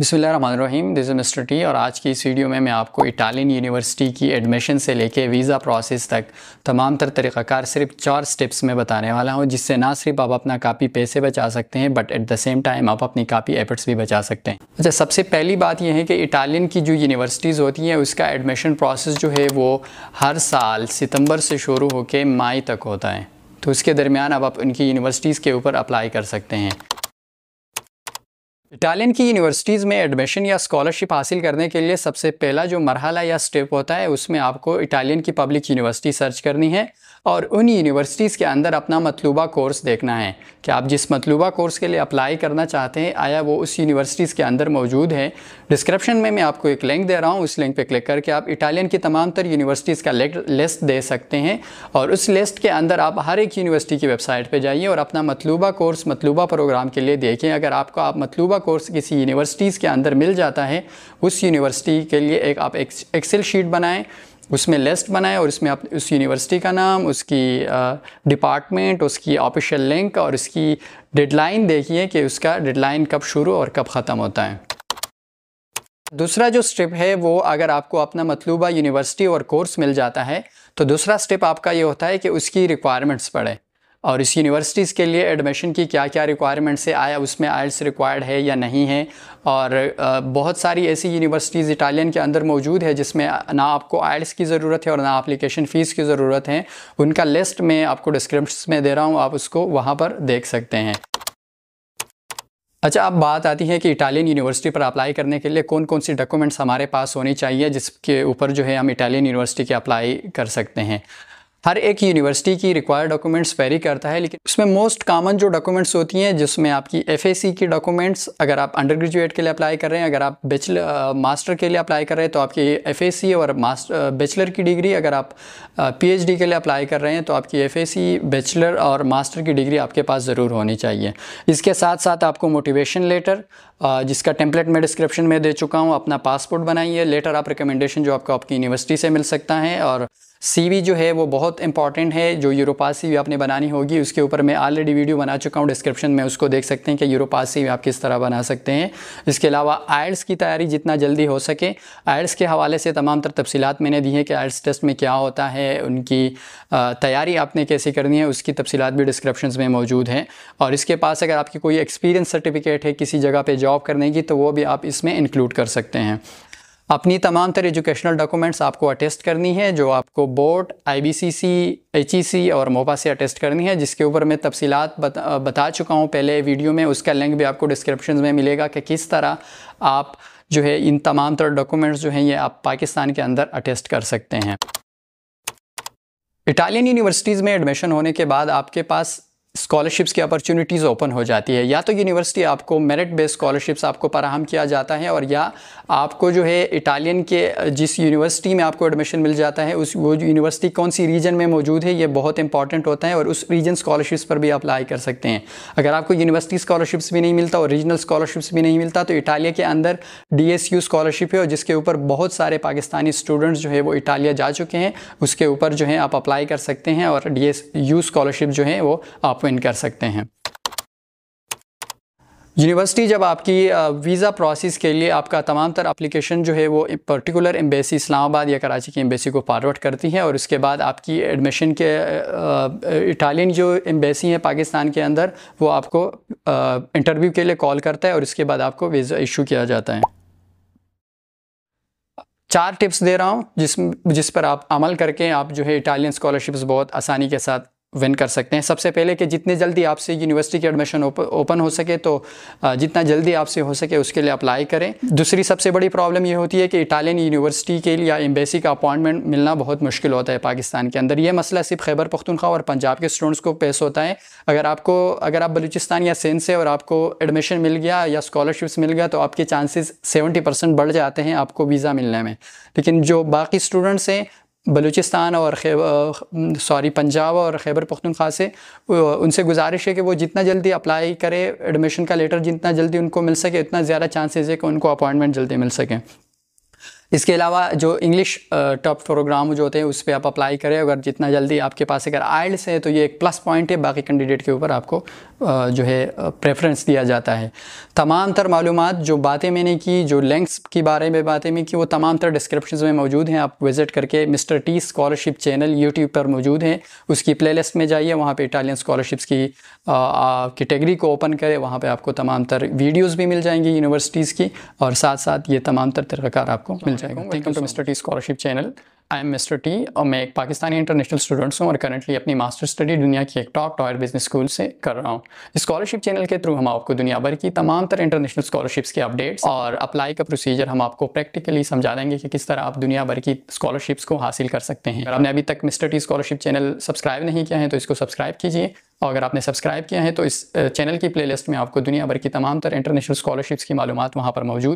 बिसमीम this mister T और आज की इस वीडियो में मैं आपको इटालियन यूनिवर्सिटी की एडमिशन से लेके वीज़ा प्रोसेस तक तमाम तर तरीक़ाकार सिर्फ चार स्टेप्स में बताने वाला हूँ जिससे ना सिर्फ आप अपना कापी पैसे बचा सकते हैं but at the same time आप अपनी कापी एफर्ट्स भी बचा सकते हैं अच्छा सबसे पहली बात यह है कि इटालियन की जो यूनिवर्सिटीज़ होती हैं उसका एडमिशन प्रोसेस जो है वो हर साल सितम्बर से शुरू होकर मई तक होता है तो उसके दरमियान अब आप उनकी यूनिवर्सिटीज़ के ऊपर अप्लाई कर सकते हैं इटालियन की यूनिवर्सिटीज़ में एडमिशन या स्कॉलरशिप हासिल करने के लिए सबसे पहला जो मरहला या स्टेप होता है उसमें आपको इटालियन की पब्लिक यूनिवर्सिटी सर्च करनी है और उन यूनिवर्सिटीज़ के अंदर अपना मतलूबा कोर्स देखना है कि आप जिस मतलूबा कोर्स के लिए अप्लाई करना चाहते हैं आया वो उस यूनिवर्सिटीज़ के अंदर मौजूद है डिस्क्रिप्शन में मैं आपको एक लिंक दे रहा हूँ उस लिंक पर क्लिक करके आप इटालियन की तमाम तर यूनिवर्सिटीज़ का लिस्ट दे सकते हैं और उस लिस्ट के अंदर आप हर एक यूनिवर्सिटी की वेबसाइट पर जाइए और अपना मतलूबा कोर्स मतलूबा प्रोग्राम के लिए देखें अगर आपको आप मतलूबा कोर्स किसी यूनिवर्सिटीज़ के अंदर मिल जाता है उस यूनिवर्सिटी के लिए एक आप एक्सेल शीट बनाएं उसमें लिस्ट बनाएं और उसमें आप उस यूनिवर्सिटी का नाम उसकी डिपार्टमेंट उसकी ऑफिशियल लिंक और उसकी डेडलाइन देखिए कि उसका डेडलाइन कब शुरू और कब ख़त्म होता है दूसरा जो स्टेप है वो अगर आपको अपना मतलूबा यूनिवर्सिटी और कोर्स मिल जाता है तो दूसरा स्टेप आपका ये होता है कि उसकी रिक्वायरमेंट्स पढ़ें और इस यूनिवर्सिटीज़ के लिए एडमिशन की क्या क्या रिक्वायरमेंट्स है आया उसमें आयल्स रिक्वायर्ड है या नहीं है और बहुत सारी ऐसी यूनिवर्सिटीज़ इटालियन के अंदर मौजूद है जिसमें ना आपको आयल्स की ज़रूरत है और ना अप्लीकेशन फ़ीस की ज़रूरत है उनका लिस्ट मैं आपको डिस्क्रिप्शन में दे रहा हूँ आप उसको वहाँ पर देख सकते हैं अच्छा अब बात आती है कि इटालियन यूनिवर्सिटी पर अप्लाई करने के लिए कौन कौन सी डॉक्यूमेंट्स हमारे पास होनी चाहिए जिसके ऊपर जो है हम इटालियन यूनिवर्सिटी के अप्लाई कर सकते हैं हर एक यूनिवर्सिटी की रिक्वायर्ड डॉक्यूमेंट्स वेरी करता है लेकिन उसमें मोस्ट कॉमन जो डॉक्यूमेंट्स होती हैं जिसमें आपकी एफ की डॉक्यूमेंट्स अगर आप अंडर ग्रेजुएट के लिए अप्लाई कर रहे हैं अगर आप बैचलर मास्टर के लिए अप्लाई कर रहे हैं तो आपकी एफ और मास्टर बैचलर की डिग्री अगर आप पी के लिए अप्लाई कर रहे हैं तो आपकी एफ बैचलर और मास्टर की डिग्री आपके पास ज़रूर होनी चाहिए इसके साथ साथ आपको मोटिवेशन लेटर जिसका टेम्पलेट मैं डिस्क्रिप्शन में दे चुका हूँ अपना पासपोर्ट बनाइए लेटर आप रिकमेंडेशन जो आपको आपकी यूनिवर्सिटी से मिल सकता है और सीवी जो है वो बहुत इंपॉर्टेंट है जो यूरोपास सीवी आपने बनानी होगी उसके ऊपर मैं ऑलरेडी वीडियो बना चुका हूँ डिस्क्रिप्शन में उसको देख सकते हैं कि यूरोपास सीवी आप किस तरह बना सकते हैं इसके अलावा आयल्स की तैयारी जितना जल्दी हो सके आयल्स के हवाले से तमाम तर तफसीत मैंने दी हैं कि आयल्स टेस्ट में क्या होता है उनकी तैयारी आपने कैसे करनी है उसकी तफसीत भी डिस्क्रिप्शन में मौजूद हैं और इसके पास अगर आपकी कोई एक्सपीरियंस सर्टिफिकेट है किसी जगह पर जॉब करने की तो वो भी आप इसमें इंक्लूड कर सकते हैं अपनी तमाम तर एजुकेशनल डॉक्यूमेंट्स आपको अटेस्ट करनी है जो आपको board I B C C H E C और मोबा से अटेस्ट करनी है जिसके ऊपर मैं तफसीलात बता, बता चुका हूँ पहले वीडियो में उसका लिंक भी आपको डिस्क्रिप्शन में मिलेगा कि किस तरह आप जो है इन तमाम तरह डॉक्यूमेंट्स जो हैं ये आप पाकिस्तान के अंदर अटेस्ट कर सकते हैं इटालियन यूनिवर्सिटीज़ में एडमिशन होने के बाद आपके पास स्कॉलरशिप्स की अपॉर्चुनिटीज़ ओपन हो जाती है या तो यूनिवर्सिटी आपको मेरिट बेस्ड स्कॉलरशिप्स आपको फराहम किया जाता है और या आपको जो है इटालियन के जिस यूनिवर्सिटी में आपको एडमिशन मिल जाता है उस वो यूनिवर्सिटी कौन सी रीजन में मौजूद है ये बहुत इंपॉर्टेंट होता है और उस रीजन स्कॉलरशिप्स पर भी अप्लाई कर सकते हैं अगर आपको यूनिवर्सिटी स्कॉलरशिप्स भी नहीं मिलता और रीजनल स्कॉलरशिप्स भी नहीं मिलता तो इटालिया के अंदर डी एस यू स्कॉलरशिप है और जिसके ऊपर बहुत सारे पाकिस्तानी स्टूडेंट्स जो है वो इटालिया जा चुके हैं उसके ऊपर जो है आप अप्लाई कर सकते हैं और डी एस यू स्कॉलरशिप जो है वो आप विन कर सकते हैं यूनिवर्सिटी जब आपकी वीज़ा प्रोसेस के लिए आपका तमाम तर अप्लीकेशन जो है वो पर्टिकुलर एम्बेसी इस्लामाबाद या कराची की एम्बेसी को फारवर्ड करती है और उसके बाद आपकी एडमिशन के इटालियन जो एम्बेसी है पाकिस्तान के अंदर वो आपको इंटरव्यू के लिए कॉल करता है और उसके बाद आपको वीज़ा इशू किया जाता है चार टिप्स दे रहा हूँ जिस जिस पर आप अमल करके आप जो है इटालियन स्कॉलरशिप्स बहुत आसानी के साथ विन कर सकते हैं सबसे पहले कि जितने जल्दी आपसे यूनिवर्सिटी की एडमिशन ओपन हो सके तो जितना जल्दी आपसे हो सके उसके लिए अप्लाई करें दूसरी सबसे बड़ी प्रॉब्लम ये होती है कि इटालियन यूनिवर्सिटी के लिए एम्बेसी का अपॉइंटमेंट मिलना बहुत मुश्किल होता है पाकिस्तान के अंदर ये मसला सिर्फ खैबर पख्तनख्वा और पंजाब के स्टूडेंट्स को पेश होता है अगर आपको अगर आप बलूचिस्तान या सेंध से और आपको एडमिशन मिल गया या स्कॉलरशिप्स मिल गया तो आपके चांसेस सेवेंटी बढ़ जाते हैं आपको वीज़ा मिलने में लेकिन जो बाकी स्टूडेंट्स हैं बलूचिस्तान और सॉरी पंजाब और खैबर पख्तनख्वा से उनसे गुजारिश है कि वो जितना जल्दी अप्लाई करें एडमिशन का लेटर जितना जल्दी उनको मिल सके उतना ज़्यादा चांसेस है कि उनको अपॉइंटमेंट जल्दी मिल सकें इसके अलावा जो इंग्लिश टॉप प्रोग्राम जो होते हैं उस पर आप अप्लाई करें अगर जितना जल्दी आपके पास अगर आइल्स है तो ये एक प्लस पॉइंट है बाकी कैंडिडेट के ऊपर आपको जो है प्रेफरेंस दिया जाता है तमाम तर मालूम जो बातें मैंने की जो लेंक्स के बारे में बातें में की वो तमाम तर डिस्क्रिप्शन में मौजूद हैं आप विज़िट करके mister T scholarship channel YouTube पर मौजूद हैं उसकी प्ले में जाइए वहाँ पर इटालियन स्कॉलरशिप्स की कैटेगरी को ओपन करें वहाँ पर आपको तमाम तर वीडियोज़ भी मिल जाएंगी यूनिवर्सिटीज़ की और साथ साथ ये तमाम तर तरीकार आपको मिल जाएगा welcome to mister T scholarship channel I am mister T और मैं एक पाकिस्तानी इंटरनेशनल स्टूडेंट्स हूँ और करंटली अपनी मास्टर स्टडी दुनिया की एक टॉप टॉयर बिजनेस स्कूल से कर रहा हूँ स्कॉलरशिप चैनल के थ्रू हम आपको दुनिया भर की तमाम तरह इंटरनेशनल स्कॉलरशिप्स के अपडेट्स और अप्लाई का प्रोसीजर हम आपको प्रैक्टिकली समझा देंगे कि किस तरह आप दुनिया भर की स्कॉलरशिप्स को हासिल कर सकते हैं अगर आपने अभी तक mister T scholarship channel subscribe नहीं किया है तो इसको सब्सक्राइब कीजिए और अगर आपने सब्सक्राइब किया है तो इस चैनल की प्लेलिस्ट में आपको दुनिया भर की तमाम तरह इंटरनेशनल स्कॉलरशिप्स की मालूम वहाँ पर मौजूद